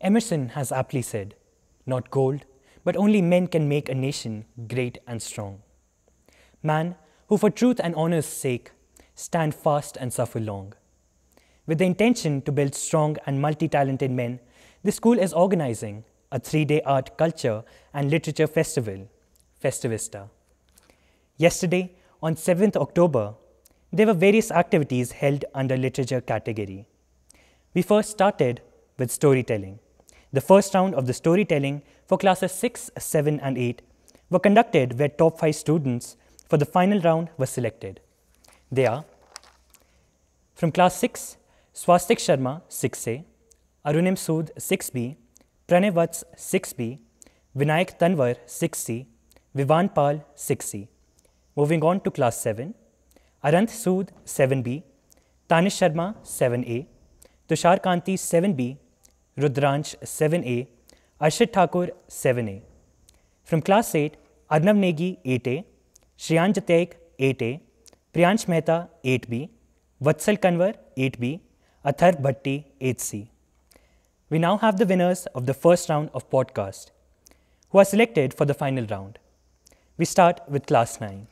Emerson has aptly said, Not gold, but only men can make a nation great and strong. Man, who for truth and honor's sake stand fast and suffer long. With the intention to build strong and multi talented men, the school is organising a three day art, culture, and literature festival, Festivista. Yesterday, on 7th October, there were various activities held under literature category. We first started with storytelling. The first round of the storytelling for classes 6, 7 and 8 were conducted where top 5 students for the final round were selected. They are from class 6, Swastik Sharma 6A, Arunim Sood 6B, Pranay Vats 6B, Vinayak Tanwar 6C, Vivan Pal 6C. Moving on to class 7, Aranth Sood 7B, Tanish Sharma 7A, Tushar Kanti 7B, Rudranch 7A, Arshit Thakur 7A. From class 8, Arnav Negi 8A, Shriyan Jatek 8A, Priyansh Mehta 8B, Vatsal Kanwar 8B, Athar Bhatti 8C. We now have the winners of the first round of podcast who are selected for the final round. We start with class 9.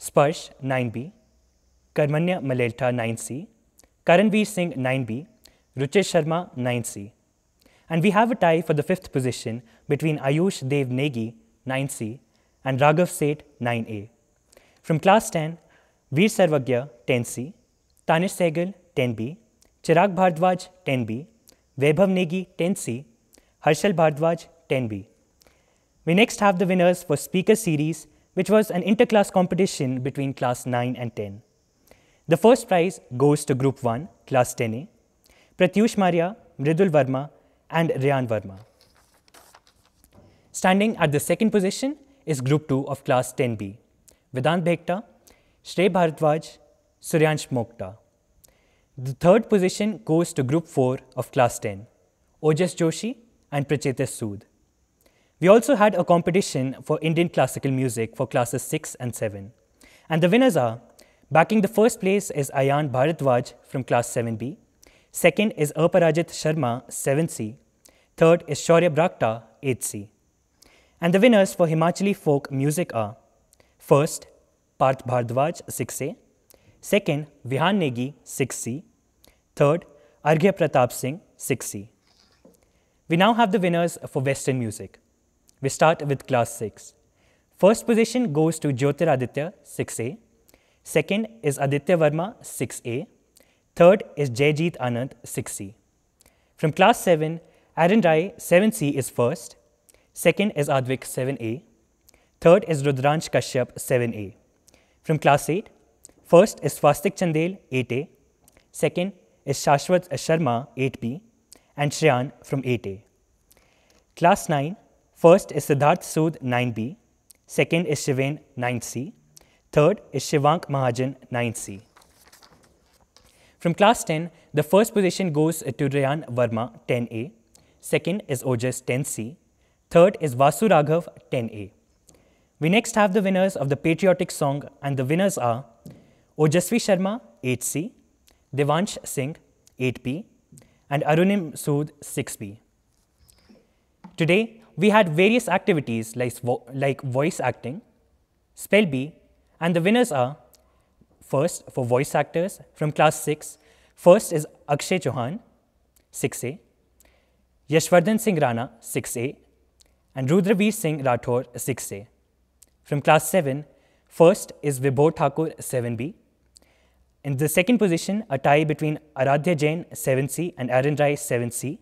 Sparsh 9B, Karmanya Malelta 9C, Karanveer Singh 9B, Ruchesh Sharma, 9C. And we have a tie for the fifth position between Ayush Dev Negi, 9C, and Raghav Seth, 9A. From class 10, Veer Sarvagya, 10C, Tanish Segal, 10B, Chirag Bhardwaj, 10B, Vaibhav Negi, 10C, Harshal Bhardwaj, 10B. We next have the winners for Speaker Series, which was an interclass competition between class 9 and 10. The first prize goes to Group 1, class 10A, Pratyush Maria, Mridul Verma, and Rayan Verma. Standing at the second position is Group 2 of Class 10B, Vedant Bhekta, Shrey Bharatwaj, Suryansh Mokta. The third position goes to Group 4 of Class 10, Ojas Joshi and Prachetes Sood. We also had a competition for Indian classical music for classes 6 and 7. And the winners are, backing the first place is Ayan Bharatwaj from class 7B, Second is Aparajit Sharma, 7C. Third is Shaurya Brakta, 8C. And the winners for Himachali folk music are first, Parth Bhardwaj, 6A. Second, Vihan Negi, 6C. Third, Arghya Pratap Singh, 6C. We now have the winners for Western music. We start with class 6. First position goes to Jyotiraditya, 6A. Second is Aditya Verma, 6A. Third is Jayjeet Anand, 6C. From class 7, Arindai, Rai, 7C is first. Second is Advik, 7A. Third is Rudranj Kashyap, 7A. From class 8, first is Swastik Chandel, 8A. Second is Shashwat Sharma, 8B. And Shriyan from 8A. Class 9, first is Siddharth Sood, 9B. Second is Shivain, 9C. Third is Shivank Mahajan, 9C. From class 10, the first position goes to Rayan Verma, 10A. Second is Ojas, 10C. Third is Vasu Raghav, 10A. We next have the winners of the patriotic song, and the winners are Ojasvi Sharma, 8C, Devansh Singh, 8B, and Arunim Sood, 6B. Today, we had various activities like, like voice acting, spell bee, and the winners are First, for voice actors from class 6, first is Akshay Chauhan, 6A, Yashwardhan Singh Rana, 6A, and Rudravir Singh Rathore, 6A. From class 7, first is Vibhor Thakur, 7B. In the second position, a tie between Aradhya Jain, 7C, and Aaron Rai, 7C,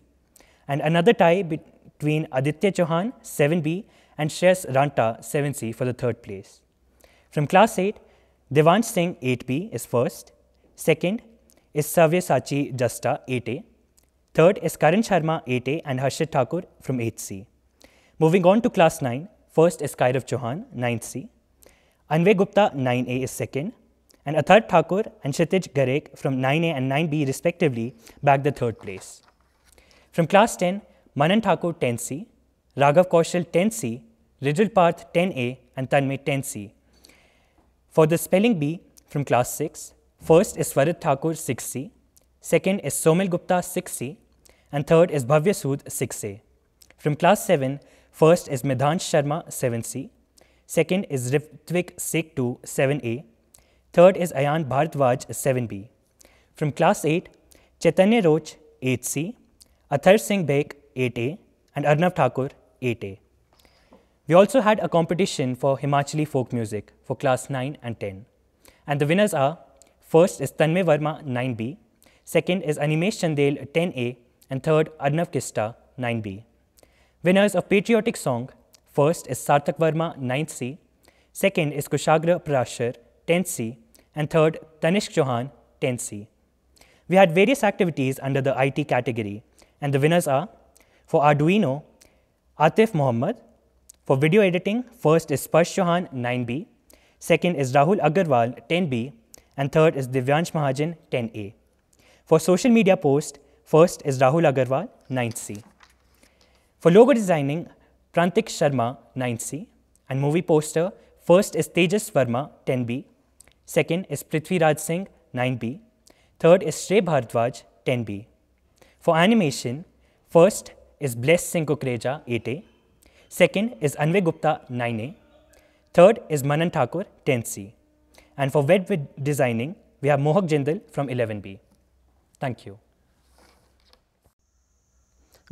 and another tie between Aditya Chauhan, 7B, and Shreyas Ranta, 7C, for the third place. From class 8, Devansh Singh 8B is first, second is Sachi Jasta 8A, third is Karan Sharma 8A and Harshit Thakur from 8C. Moving on to class 9, first is Kairav Chauhan 9C, Anve Gupta 9A is second, and Athar Thakur and Kshitij Garek from 9A and 9B respectively bag the third place. From class 10, Manan Thakur 10C, Raghav Kaushal 10C, Rijal Parth 10A and Tanmay 10C for the spelling bee from class 6, first is Swarat Thakur 6C, second is Somil Gupta 6C, and third is Bhavya Sood 6A. From class 7, first is Madhan Sharma 7C, second is Ritvik Sektu 7A, third is Ayan Bharatwaj 7B. From class 8, Chaitanya Roach 8C, Athar Singh Beg 8A, and Arnav Thakur 8A. We also had a competition for Himachali folk music for class 9 and 10. And the winners are, first is Tanmay Verma 9B, second is Animesh Chandel 10A, and third Arnav Kista 9B. Winners of patriotic song, first is Sarthak Verma 9C, second is Kushagra Prashar 10C, and third Tanishk Chauhan 10C. We had various activities under the IT category, and the winners are, for Arduino, Atif Mohammed, for video editing, first is Sparsh Chauhan 9B, second is Rahul Agarwal 10B, and third is Divyansh Mahajan 10A. For social media post, first is Rahul Agarwal 9C. For logo designing, Prantik Sharma 9C, and movie poster, first is Tejas Verma 10B, second is Prithviraj Singh 9B, third is Shrey Bharadwaj 10B. For animation, first is Bless Singh Kukreja 8A, Second is Anve Gupta 9A. Third is Manan Thakur 10C. And for web designing, we have Mohak Jindal from 11B. Thank you.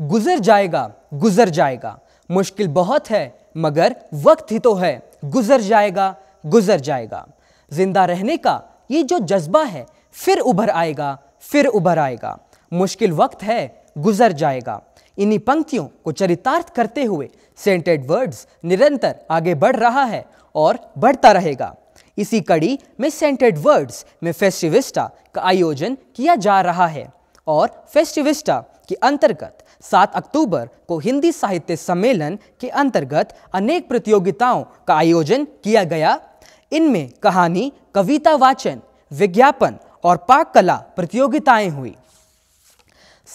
गुजर जाएगा गुजर जाएगा मुश्किल बहुत है मगर वक्त ही तो है गुजर जाएगा गुजर जाएगा जिंदा रहने का ये जो जज्बा है फिर उभर आएगा फिर उभर आएगा मुश्किल वक्त है गुजर जाएगा इन्हीं पंक्तियों को चरितार्थ करते हुए सेंट एडवर्ड्स निरंतर आगे बढ़ रहा है और बढ़ता रहेगा इसी कड़ी में सेंट एडवर्ड्स में फेस्टिविस्टा का आयोजन किया जा रहा है और फेस्टिविस्टा के अंतर्गत 7 अक्टूबर को हिंदी साहित्य सम्मेलन के अंतर्गत अनेक प्रतियोगिताओं का आयोजन किया गया इनमें कहानी कविता वाचन विज्ञापन और पाक कला प्रतियोगिताएं हुई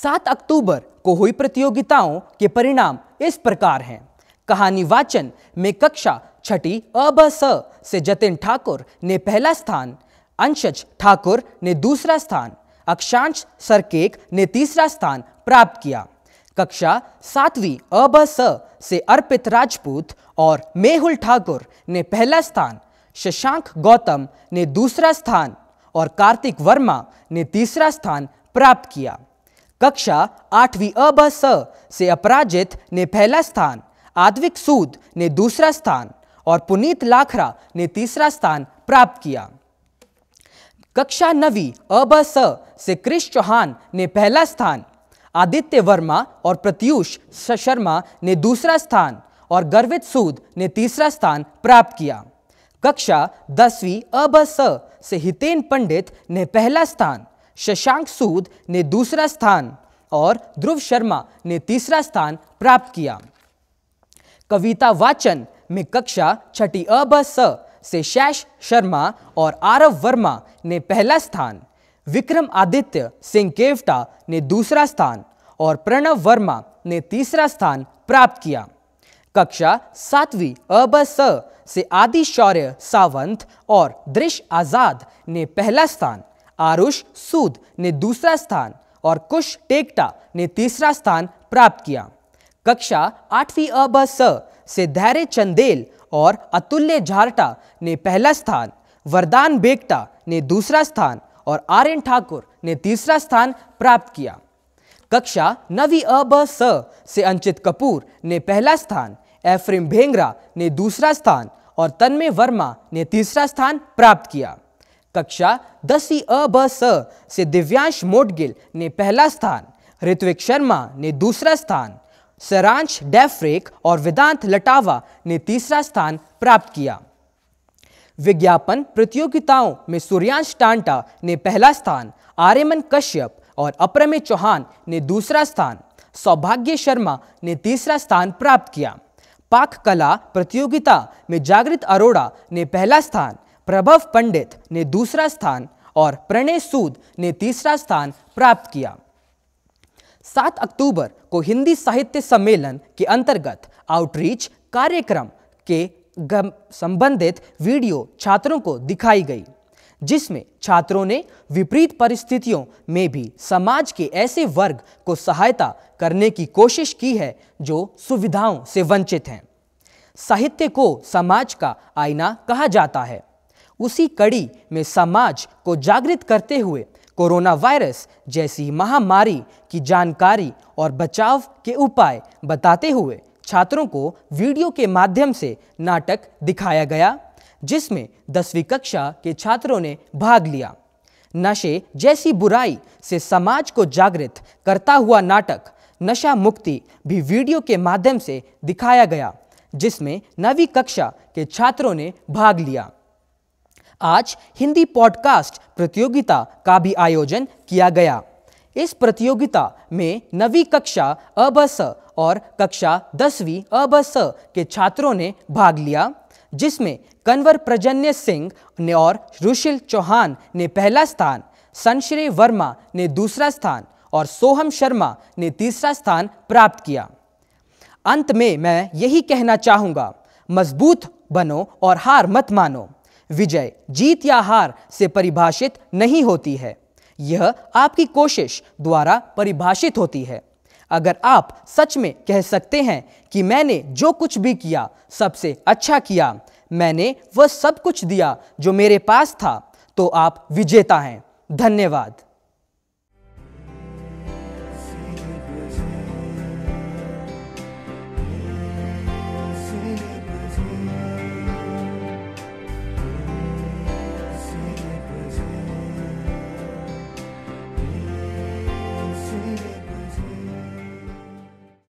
7 अक्टूबर को हुई प्रतियोगिताओं के परिणाम इस प्रकार हैं कहानी वाचन में कक्षा छठी अब स से जतिन ठाकुर ने पहला स्थान अंशज ठाकुर ने दूसरा स्थान अक्षांश सरकेक ने तीसरा स्थान प्राप्त किया कक्षा सातवीं अब स से अर्पित राजपूत और मेहुल ठाकुर ने पहला स्थान शशांक गौतम ने दूसरा स्थान और कार्तिक वर्मा ने तीसरा स्थान प्राप्त किया कक्षा आठवीं अ ब स से अपराजित ने पहला स्थान आद्विक सूद ने दूसरा स्थान और पुनीत लाखरा ने तीसरा स्थान प्राप्त किया कक्षा नवी अ ब स से क्रिश चौहान ने पहला स्थान आदित्य वर्मा और प्रत्यूष शर्मा ने दूसरा स्थान और गर्वित सूद ने तीसरा स्थान प्राप्त किया कक्षा दसवीं अ ब स से हितेन पंडित ने पहला स्थान शशांक सूद ने दूसरा स्थान और ध्रुव शर्मा ने तीसरा स्थान प्राप्त किया कविता वाचन में कक्षा छठी अ ब स से शैश शर्मा और आरव वर्मा ने पहला स्थान विक्रम आदित्य सिंह केवटा ने दूसरा स्थान और प्रणव वर्मा ने तीसरा स्थान प्राप्त किया कक्षा सातवीं अ ब स से आदि शौर्य सावंत और दृश आजाद ने पहला स्थान आरुष सूद ने दूसरा स्थान और कुश टेकटा ने तीसरा स्थान प्राप्त किया कक्षा आठवीं अब स से धैर्य चंदेल और अतुल्य झारटा ने पहला स्थान वरदान बेगटा ने दूसरा स्थान और आर्यन ठाकुर ने तीसरा स्थान प्राप्त किया कक्षा नवी अब स से अंचित कपूर ने पहला स्थान एफ्रिम भेंगरा ने दूसरा स्थान और तन्मय वर्मा ने तीसरा स्थान प्राप्त किया कक्षा दसी अ ब स से दिव्यांश मोटगिल ने पहला स्थान ऋत्विक शर्मा ने दूसरा स्थान सरांश डेफ्रेक और वेदांत लटावा ने तीसरा स्थान प्राप्त किया विज्ञापन प्रतियोगिताओं में सूर्यांश टांटा ने पहला स्थान आर्यमन कश्यप और अपरमे चौहान ने दूसरा स्थान सौभाग्य शर्मा ने तीसरा स्थान प्राप्त किया पाक कला प्रतियोगिता में जागृत अरोड़ा ने पहला स्थान प्रभव पंडित ने दूसरा स्थान और प्रणय सूद ने तीसरा स्थान प्राप्त किया सात अक्टूबर को हिंदी साहित्य सम्मेलन के अंतर्गत आउटरीच कार्यक्रम के संबंधित वीडियो छात्रों को दिखाई गई जिसमें छात्रों ने विपरीत परिस्थितियों में भी समाज के ऐसे वर्ग को सहायता करने की कोशिश की है जो सुविधाओं से वंचित हैं साहित्य को समाज का आईना कहा जाता है उसी कड़ी में समाज को जागृत करते हुए कोरोना वायरस जैसी महामारी की जानकारी और बचाव के उपाय बताते हुए छात्रों को वीडियो के माध्यम से नाटक दिखाया गया जिसमें दसवीं कक्षा के छात्रों ने भाग लिया नशे जैसी बुराई से समाज को जागृत करता हुआ नाटक नशा मुक्ति भी वीडियो के माध्यम से दिखाया गया जिसमें नवी कक्षा के छात्रों ने भाग लिया आज हिंदी पॉडकास्ट प्रतियोगिता का भी आयोजन किया गया इस प्रतियोगिता में नवी कक्षा अब स और कक्षा दसवीं अब स के छात्रों ने भाग लिया जिसमें कन्वर प्रजन्य सिंह ने और रुशिल चौहान ने पहला स्थान संश्रे वर्मा ने दूसरा स्थान और सोहम शर्मा ने तीसरा स्थान प्राप्त किया अंत में मैं यही कहना चाहूँगा मजबूत बनो और हार मत मानो विजय जीत या हार से परिभाषित नहीं होती है यह आपकी कोशिश द्वारा परिभाषित होती है अगर आप सच में कह सकते हैं कि मैंने जो कुछ भी किया सबसे अच्छा किया मैंने वह सब कुछ दिया जो मेरे पास था तो आप विजेता हैं धन्यवाद